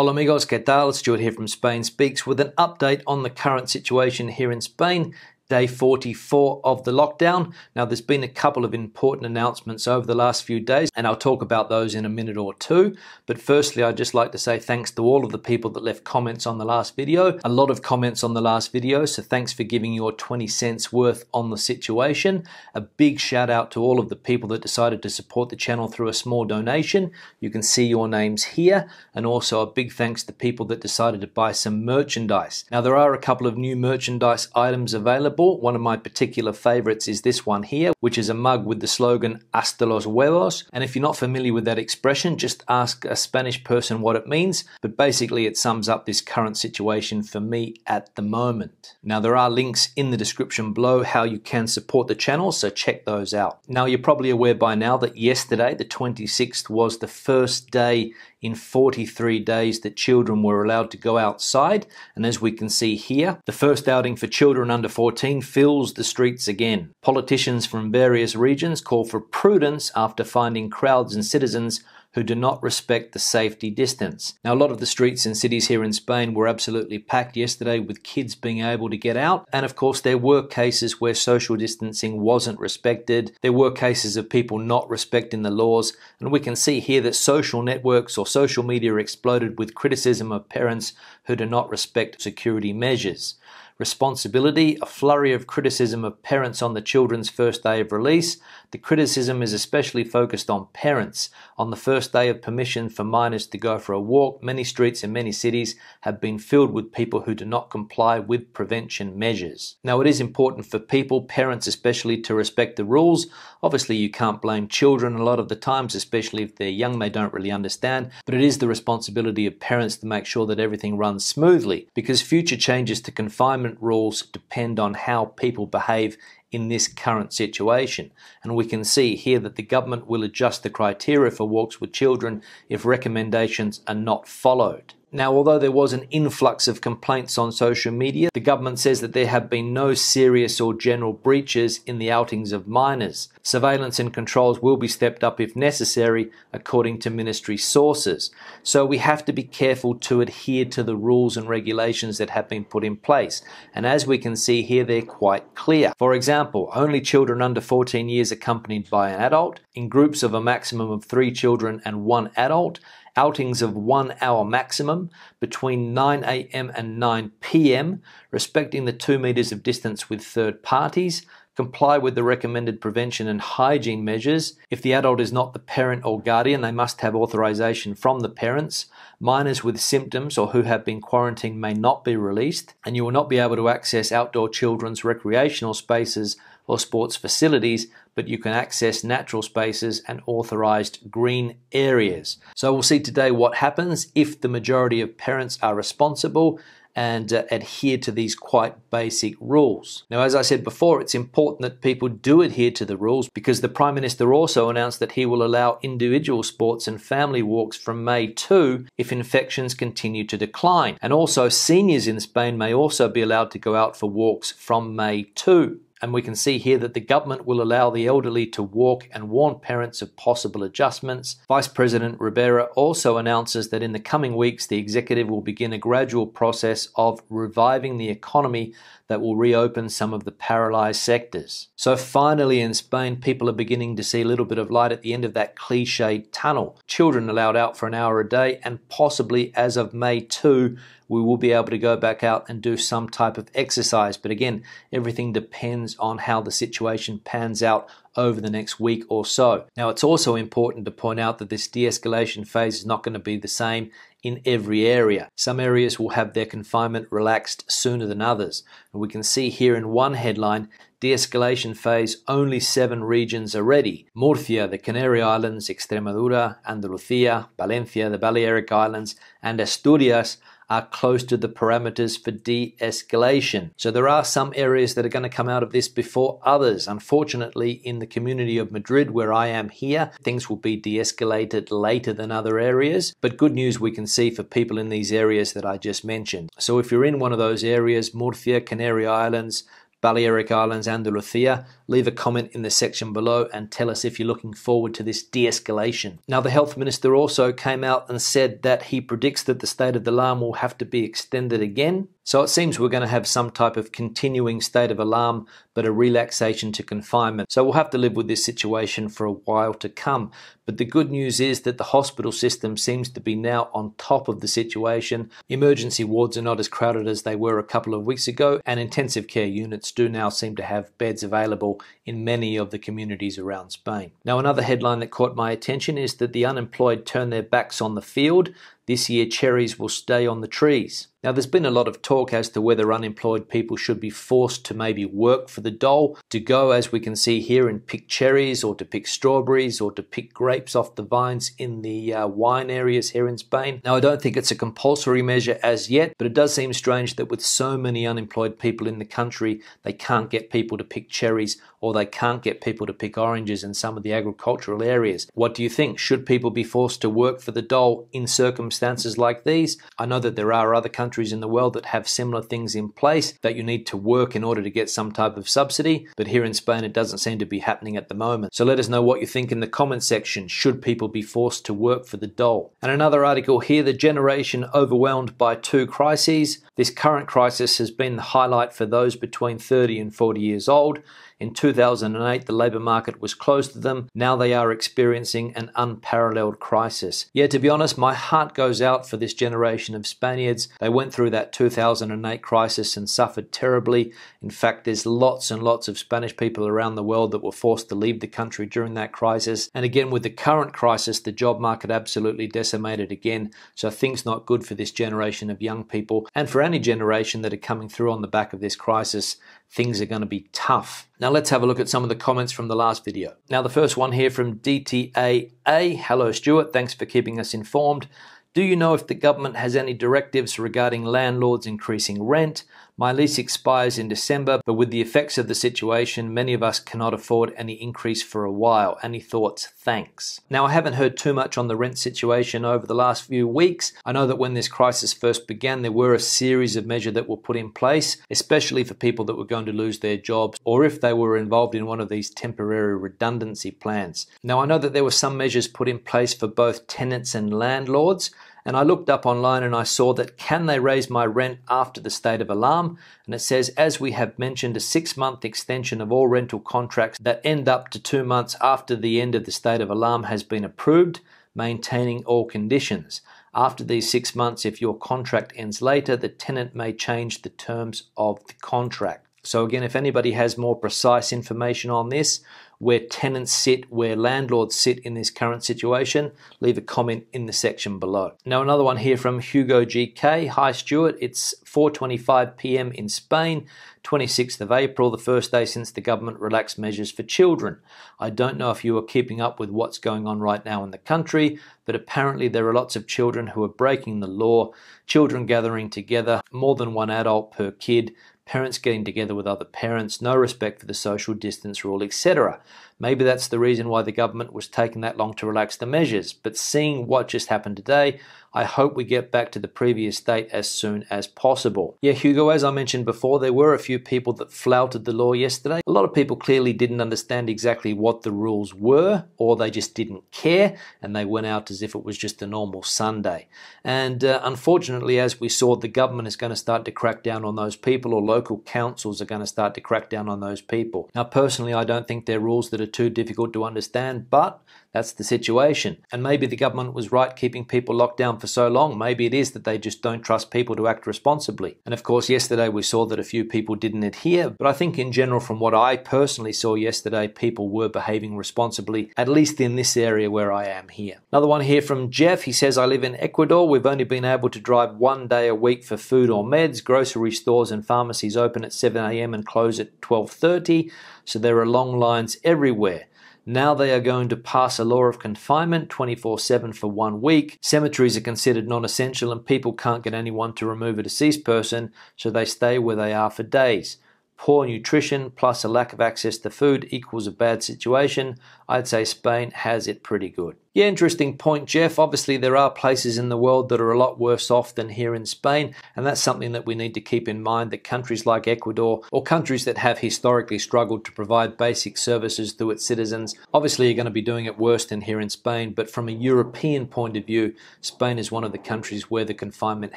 Hola amigos, ¿qué tal? Stuart here from Spain Speaks with an update on the current situation here in Spain day 44 of the lockdown. Now, there's been a couple of important announcements over the last few days, and I'll talk about those in a minute or two. But firstly, I'd just like to say thanks to all of the people that left comments on the last video. A lot of comments on the last video, so thanks for giving your 20 cents worth on the situation. A big shout out to all of the people that decided to support the channel through a small donation. You can see your names here, and also a big thanks to people that decided to buy some merchandise. Now, there are a couple of new merchandise items available bought. One of my particular favorites is this one here, which is a mug with the slogan Hasta los huevos. And if you're not familiar with that expression, just ask a Spanish person what it means. But basically, it sums up this current situation for me at the moment. Now, there are links in the description below how you can support the channel, so check those out. Now, you're probably aware by now that yesterday, the 26th, was the first day in 43 days that children were allowed to go outside. And as we can see here, the first outing for children under 14 fills the streets again. Politicians from various regions call for prudence after finding crowds and citizens who do not respect the safety distance. Now, a lot of the streets and cities here in Spain were absolutely packed yesterday with kids being able to get out. And of course, there were cases where social distancing wasn't respected. There were cases of people not respecting the laws. And we can see here that social networks or social media exploded with criticism of parents who do not respect security measures. Responsibility, a flurry of criticism of parents on the children's first day of release. The criticism is especially focused on parents. On the first day of permission for minors to go for a walk, many streets in many cities have been filled with people who do not comply with prevention measures. Now, it is important for people, parents especially, to respect the rules. Obviously, you can't blame children a lot of the times, especially if they're young, they don't really understand, but it is the responsibility of parents to make sure that everything runs smoothly because future changes to conform confinement rules depend on how people behave in this current situation. And we can see here that the government will adjust the criteria for walks with children if recommendations are not followed. Now, although there was an influx of complaints on social media, the government says that there have been no serious or general breaches in the outings of minors. Surveillance and controls will be stepped up if necessary, according to ministry sources. So we have to be careful to adhere to the rules and regulations that have been put in place. And as we can see here, they're quite clear. For example, only children under 14 years accompanied by an adult, in groups of a maximum of three children and one adult, outings of one hour maximum between 9 a.m. and 9 p.m., respecting the two meters of distance with third parties, comply with the recommended prevention and hygiene measures. If the adult is not the parent or guardian, they must have authorization from the parents. Minors with symptoms or who have been quarantined may not be released, and you will not be able to access outdoor children's recreational spaces or sports facilities but you can access natural spaces and authorized green areas. So we'll see today what happens if the majority of parents are responsible and uh, adhere to these quite basic rules. Now, as I said before, it's important that people do adhere to the rules because the Prime Minister also announced that he will allow individual sports and family walks from May 2 if infections continue to decline. And also, seniors in Spain may also be allowed to go out for walks from May 2. And we can see here that the government will allow the elderly to walk and warn parents of possible adjustments. Vice President Ribera also announces that in the coming weeks, the executive will begin a gradual process of reviving the economy that will reopen some of the paralyzed sectors. So, finally, in Spain, people are beginning to see a little bit of light at the end of that cliched tunnel. Children allowed out for an hour a day, and possibly as of May 2, we will be able to go back out and do some type of exercise. But again, everything depends depends on how the situation pans out over the next week or so. Now, it's also important to point out that this de escalation phase is not going to be the same in every area. Some areas will have their confinement relaxed sooner than others. And we can see here in one headline de escalation phase, only seven regions are ready Murcia, the Canary Islands, Extremadura, Andalucia, Valencia, the Balearic Islands, and Asturias are close to the parameters for de escalation. So there are some areas that are going to come out of this before others. Unfortunately, in the community of Madrid, where I am here, things will be de escalated later than other areas. But good news we can see for people in these areas that I just mentioned. So if you're in one of those areas, Murcia, Canary Islands, Balearic Islands, Andalusia, Leave a comment in the section below and tell us if you're looking forward to this de escalation. Now, the health minister also came out and said that he predicts that the state of alarm will have to be extended again. So it seems we're going to have some type of continuing state of alarm, but a relaxation to confinement. So we'll have to live with this situation for a while to come. But the good news is that the hospital system seems to be now on top of the situation. Emergency wards are not as crowded as they were a couple of weeks ago, and intensive care units do now seem to have beds available in many of the communities around Spain. Now, another headline that caught my attention is that the unemployed turn their backs on the field. This year, cherries will stay on the trees. Now, there's been a lot of talk as to whether unemployed people should be forced to maybe work for the dole, to go, as we can see here, and pick cherries or to pick strawberries or to pick grapes off the vines in the uh, wine areas here in Spain. Now, I don't think it's a compulsory measure as yet, but it does seem strange that with so many unemployed people in the country, they can't get people to pick cherries or they can't get people to pick oranges in some of the agricultural areas. What do you think? Should people be forced to work for the dole in circumstances like these? I know that there are other countries countries in the world that have similar things in place that you need to work in order to get some type of subsidy. But here in Spain, it doesn't seem to be happening at the moment. So let us know what you think in the comment section. Should people be forced to work for the dole? And another article here the generation overwhelmed by two crises. This current crisis has been the highlight for those between 30 and 40 years old. In 2008, the labour market was closed to them. Now they are experiencing an unparalleled crisis. Yeah, to be honest, my heart goes out for this generation of Spaniards. They went went through that 2008 crisis and suffered terribly. In fact, there's lots and lots of Spanish people around the world that were forced to leave the country during that crisis. And again, with the current crisis, the job market absolutely decimated again. So things not good for this generation of young people and for any generation that are coming through on the back of this crisis. Things are going to be tough. Now let's have a look at some of the comments from the last video. Now the first one here from DTAA. Hello Stuart, thanks for keeping us informed. Do you know if the government has any directives regarding landlords increasing rent? My lease expires in December, but with the effects of the situation, many of us cannot afford any increase for a while. Any thoughts? Thanks. Now, I haven't heard too much on the rent situation over the last few weeks. I know that when this crisis first began, there were a series of measures that were put in place, especially for people that were going to lose their jobs or if they were involved in one of these temporary redundancy plans. Now, I know that there were some measures put in place for both tenants and landlords and I looked up online and I saw that can they raise my rent after the state of alarm? And it says, as we have mentioned, a six month extension of all rental contracts that end up to two months after the end of the state of alarm has been approved, maintaining all conditions. After these six months, if your contract ends later, the tenant may change the terms of the contract. So, again, if anybody has more precise information on this, where tenants sit, where landlords sit in this current situation, leave a comment in the section below. Now, another one here from Hugo GK. Hi, Stuart. It's 4:25 p.m. in Spain, 26th of April, the first day since the government relaxed measures for children. I don't know if you are keeping up with what's going on right now in the country, but apparently there are lots of children who are breaking the law, children gathering together, more than one adult per kid parents getting together with other parents, no respect for the social distance rule, etc. Maybe that's the reason why the government was taking that long to relax the measures. But seeing what just happened today, I hope we get back to the previous state as soon as possible. Yeah, Hugo, as I mentioned before, there were a few people that flouted the law yesterday. A lot of people clearly didn't understand exactly what the rules were, or they just didn't care, and they went out as if it was just a normal Sunday. And uh, unfortunately, as we saw, the government is going to start to crack down on those people, or local councils are going to start to crack down on those people. Now, personally, I don't think they're rules that are too difficult to understand, but that's the situation. And maybe the government was right keeping people locked down for so long. Maybe it is that they just don't trust people to act responsibly. And of course, yesterday we saw that a few people didn't adhere, but I think in general, from what I personally saw yesterday, people were behaving responsibly, at least in this area where I am here. Another one here from Jeff. He says, I live in Ecuador. We've only been able to drive one day a week for food or meds. Grocery stores and pharmacies open at 7 a.m. and close at 12.30, so there are long lines everywhere. Now they are going to pass a law of confinement 24 7 for one week. Cemeteries are considered non essential and people can't get anyone to remove a deceased person, so they stay where they are for days poor nutrition plus a lack of access to food equals a bad situation, I'd say Spain has it pretty good. Yeah, interesting point, Jeff. Obviously, there are places in the world that are a lot worse off than here in Spain, and that's something that we need to keep in mind that countries like Ecuador or countries that have historically struggled to provide basic services to its citizens obviously are going to be doing it worse than here in Spain. But from a European point of view, Spain is one of the countries where the confinement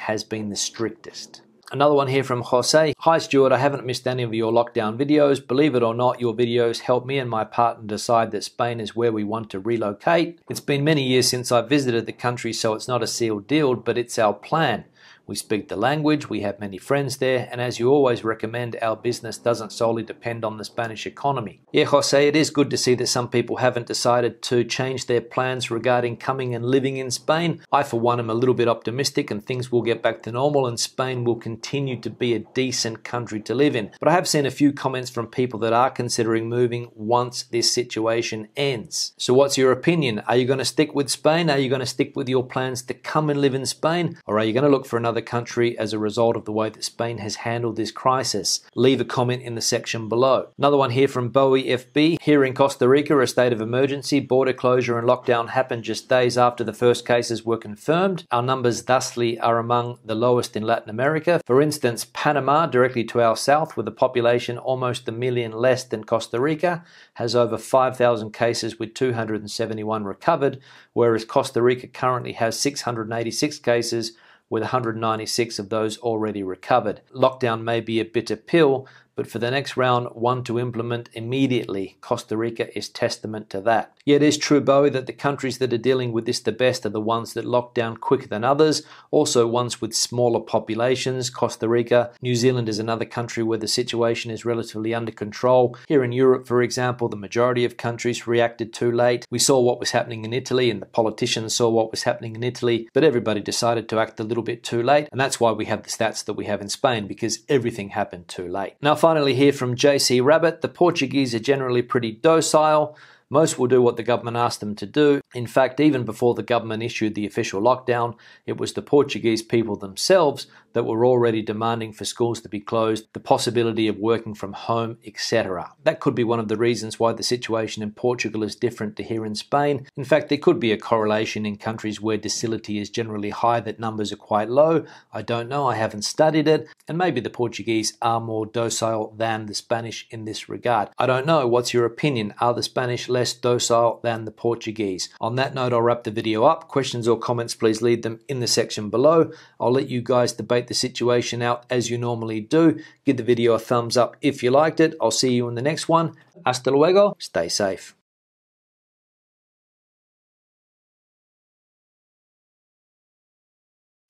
has been the strictest. Another one here from Jose. Hi, Stuart. I haven't missed any of your lockdown videos. Believe it or not, your videos help me and my partner decide that Spain is where we want to relocate. It's been many years since I visited the country, so it's not a sealed deal, but it's our plan. We speak the language, we have many friends there, and as you always recommend, our business doesn't solely depend on the Spanish economy. Yeah, Jose, it is good to see that some people haven't decided to change their plans regarding coming and living in Spain. I, for one, am a little bit optimistic and things will get back to normal and Spain will continue to be a decent country to live in. But I have seen a few comments from people that are considering moving once this situation ends. So, what's your opinion? Are you going to stick with Spain? Are you going to stick with your plans to come and live in Spain? Or are you going to look for another? The country as a result of the way that Spain has handled this crisis? Leave a comment in the section below. Another one here from Bowie FB. Here in Costa Rica, a state of emergency, border closure, and lockdown happened just days after the first cases were confirmed. Our numbers thusly are among the lowest in Latin America. For instance, Panama, directly to our south, with a population almost a million less than Costa Rica, has over 5,000 cases with 271 recovered, whereas Costa Rica currently has 686 cases with 196 of those already recovered. Lockdown may be a bitter pill, but for the next round, one to implement immediately. Costa Rica is testament to that. Yet it is true, Bowie, that the countries that are dealing with this the best are the ones that lock down quicker than others, also ones with smaller populations. Costa Rica, New Zealand is another country where the situation is relatively under control. Here in Europe, for example, the majority of countries reacted too late. We saw what was happening in Italy, and the politicians saw what was happening in Italy, but everybody decided to act a little bit too late, and that's why we have the stats that we have in Spain, because everything happened too late. Now, finally hear from JC Rabbit. The Portuguese are generally pretty docile. Most will do what the government asked them to do. In fact, even before the government issued the official lockdown, it was the Portuguese people themselves that were already demanding for schools to be closed, the possibility of working from home, etc. That could be one of the reasons why the situation in Portugal is different to here in Spain. In fact, there could be a correlation in countries where docility is generally high that numbers are quite low. I don't know, I haven't studied it, and maybe the Portuguese are more docile than the Spanish in this regard. I don't know, what's your opinion? Are the Spanish less less docile than the Portuguese. On that note, I'll wrap the video up. Questions or comments, please leave them in the section below. I'll let you guys debate the situation out as you normally do. Give the video a thumbs up if you liked it. I'll see you in the next one. Hasta luego. Stay safe.